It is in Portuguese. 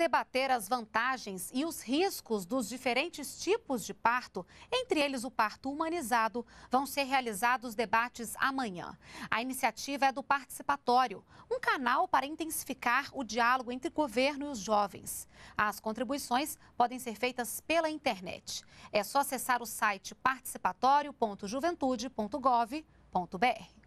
debater as vantagens e os riscos dos diferentes tipos de parto, entre eles o parto humanizado, vão ser realizados debates amanhã. A iniciativa é do Participatório, um canal para intensificar o diálogo entre o governo e os jovens. As contribuições podem ser feitas pela internet. É só acessar o site participatório.juventude.gov.br.